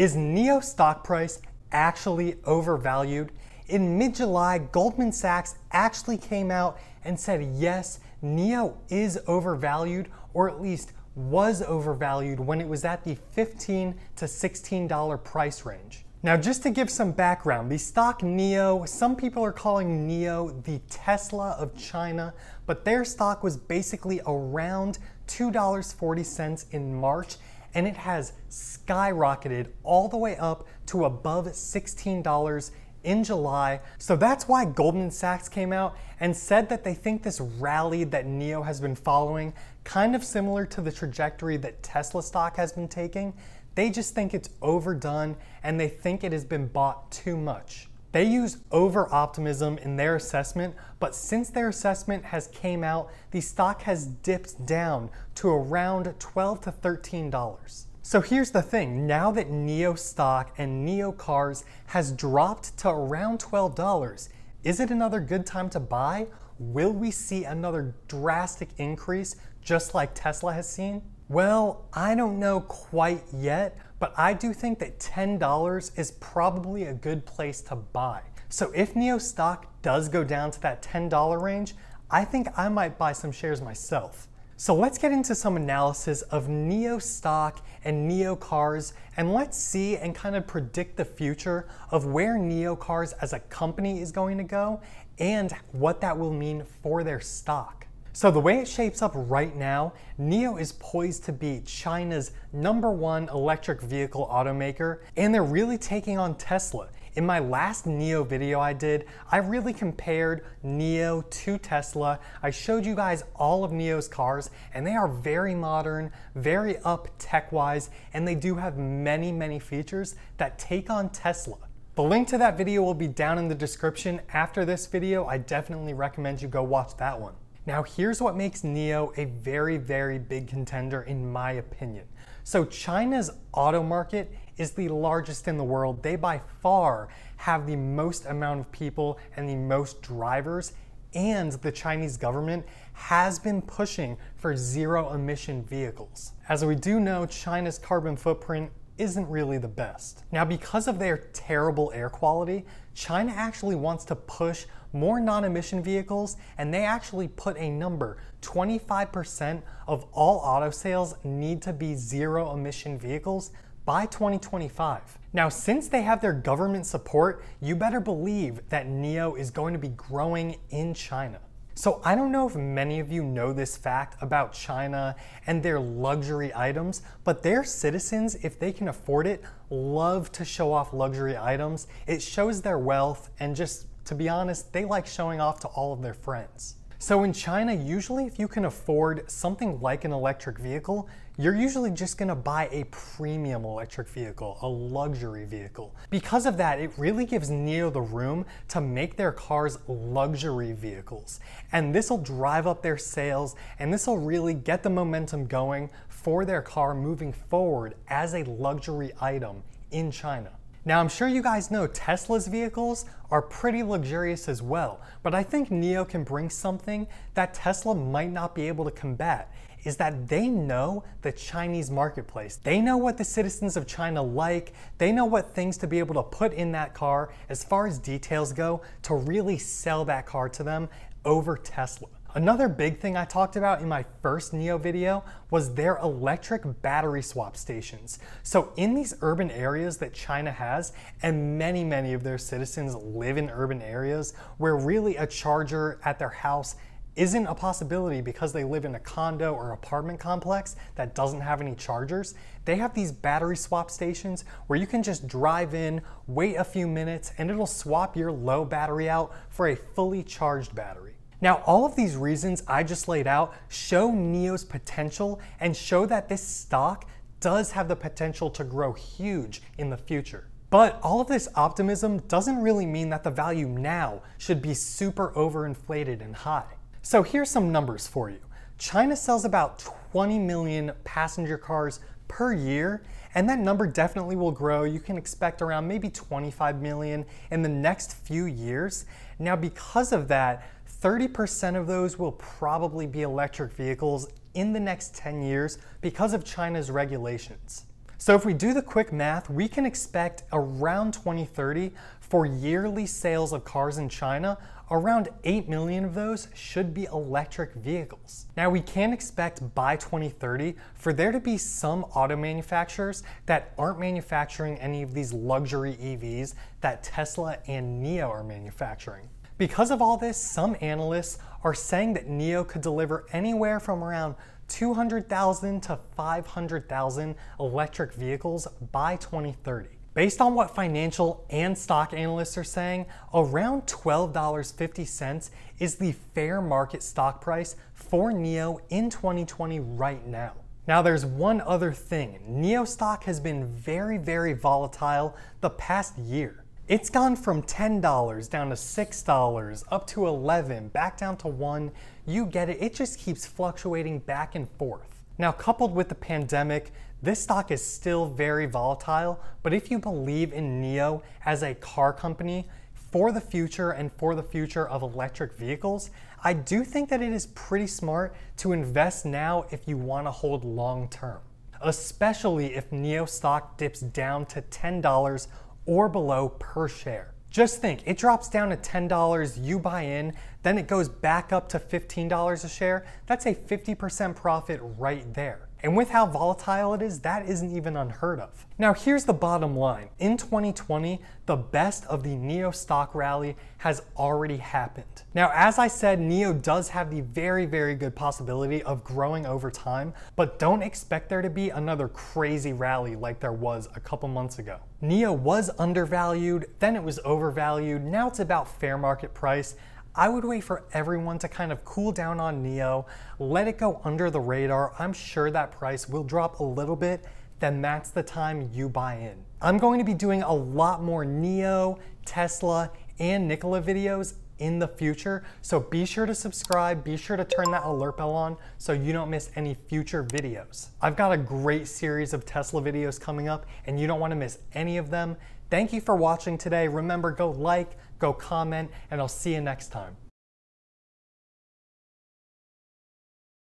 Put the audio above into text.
Is NEO stock price actually overvalued? In mid July, Goldman Sachs actually came out and said yes, NEO is overvalued, or at least was overvalued when it was at the $15 to $16 price range. Now, just to give some background, the stock NEO, some people are calling NEO the Tesla of China, but their stock was basically around $2.40 in March and it has skyrocketed all the way up to above $16 in July. So that's why Goldman Sachs came out and said that they think this rally that NEO has been following, kind of similar to the trajectory that Tesla stock has been taking, they just think it's overdone and they think it has been bought too much. They use over-optimism in their assessment, but since their assessment has came out, the stock has dipped down to around 12 to $13. So here's the thing, now that NEO stock and NEO cars has dropped to around $12, is it another good time to buy? Will we see another drastic increase just like Tesla has seen? Well, I don't know quite yet, but I do think that $10 is probably a good place to buy. So if NEO stock does go down to that $10 range, I think I might buy some shares myself. So let's get into some analysis of NEO stock and NEO cars, and let's see and kind of predict the future of where NEO cars as a company is going to go and what that will mean for their stock. So the way it shapes up right now, NIO is poised to be China's number one electric vehicle automaker, and they're really taking on Tesla. In my last NEO video I did, I really compared NEO to Tesla. I showed you guys all of NEO's cars and they are very modern, very up tech-wise, and they do have many, many features that take on Tesla. The link to that video will be down in the description after this video. I definitely recommend you go watch that one. Now here's what makes NEO a very, very big contender in my opinion. So China's auto market is the largest in the world. They by far have the most amount of people and the most drivers and the Chinese government has been pushing for zero emission vehicles. As we do know, China's carbon footprint isn't really the best. Now, because of their terrible air quality, China actually wants to push more non-emission vehicles and they actually put a number 25% of all auto sales need to be zero emission vehicles by 2025. Now, since they have their government support, you better believe that NEO is going to be growing in China. So, I don't know if many of you know this fact about China and their luxury items, but their citizens, if they can afford it, love to show off luxury items. It shows their wealth, and just to be honest, they like showing off to all of their friends. So, in China, usually if you can afford something like an electric vehicle, you're usually just gonna buy a premium electric vehicle, a luxury vehicle. Because of that, it really gives NEO the room to make their cars luxury vehicles. And this'll drive up their sales and this'll really get the momentum going for their car moving forward as a luxury item in China. Now, I'm sure you guys know Tesla's vehicles are pretty luxurious as well, but I think NEO can bring something that Tesla might not be able to combat, is that they know the Chinese marketplace. They know what the citizens of China like. They know what things to be able to put in that car as far as details go to really sell that car to them over Tesla. Another big thing I talked about in my first NEO video was their electric battery swap stations. So in these urban areas that China has, and many, many of their citizens live in urban areas where really a charger at their house isn't a possibility because they live in a condo or apartment complex that doesn't have any chargers. They have these battery swap stations where you can just drive in, wait a few minutes, and it'll swap your low battery out for a fully charged battery. Now, all of these reasons I just laid out show NEO's potential and show that this stock does have the potential to grow huge in the future. But all of this optimism doesn't really mean that the value now should be super overinflated and high. So here's some numbers for you. China sells about 20 million passenger cars per year, and that number definitely will grow. You can expect around maybe 25 million in the next few years. Now, because of that, 30% of those will probably be electric vehicles in the next 10 years because of China's regulations. So if we do the quick math, we can expect around 2030 for yearly sales of cars in China, around 8 million of those should be electric vehicles. Now, we can expect by 2030 for there to be some auto manufacturers that aren't manufacturing any of these luxury EVs that Tesla and NEO are manufacturing. Because of all this, some analysts are saying that NEO could deliver anywhere from around 200,000 to 500,000 electric vehicles by 2030. Based on what financial and stock analysts are saying, around $12.50 is the fair market stock price for NEO in 2020 right now. Now, there's one other thing NEO stock has been very, very volatile the past year. It's gone from $10 down to $6, up to 11, back down to 1. You get it, it just keeps fluctuating back and forth. Now, coupled with the pandemic, this stock is still very volatile, but if you believe in NEO as a car company for the future and for the future of electric vehicles, I do think that it is pretty smart to invest now if you want to hold long term, especially if NEO stock dips down to $10 or below per share. Just think, it drops down to $10, you buy in, then it goes back up to $15 a share. That's a 50% profit right there. And with how volatile it is, that isn't even unheard of. Now, here's the bottom line. In 2020, the best of the NEO stock rally has already happened. Now, as I said, NEO does have the very, very good possibility of growing over time, but don't expect there to be another crazy rally like there was a couple months ago. NEO was undervalued, then it was overvalued, now it's about fair market price, I would wait for everyone to kind of cool down on NEO, let it go under the radar. I'm sure that price will drop a little bit, then that's the time you buy in. I'm going to be doing a lot more NEO, Tesla, and Nikola videos in the future. So be sure to subscribe, be sure to turn that alert bell on so you don't miss any future videos. I've got a great series of Tesla videos coming up and you don't wanna miss any of them. Thank you for watching today. Remember, go like, go comment, and I'll see you next time.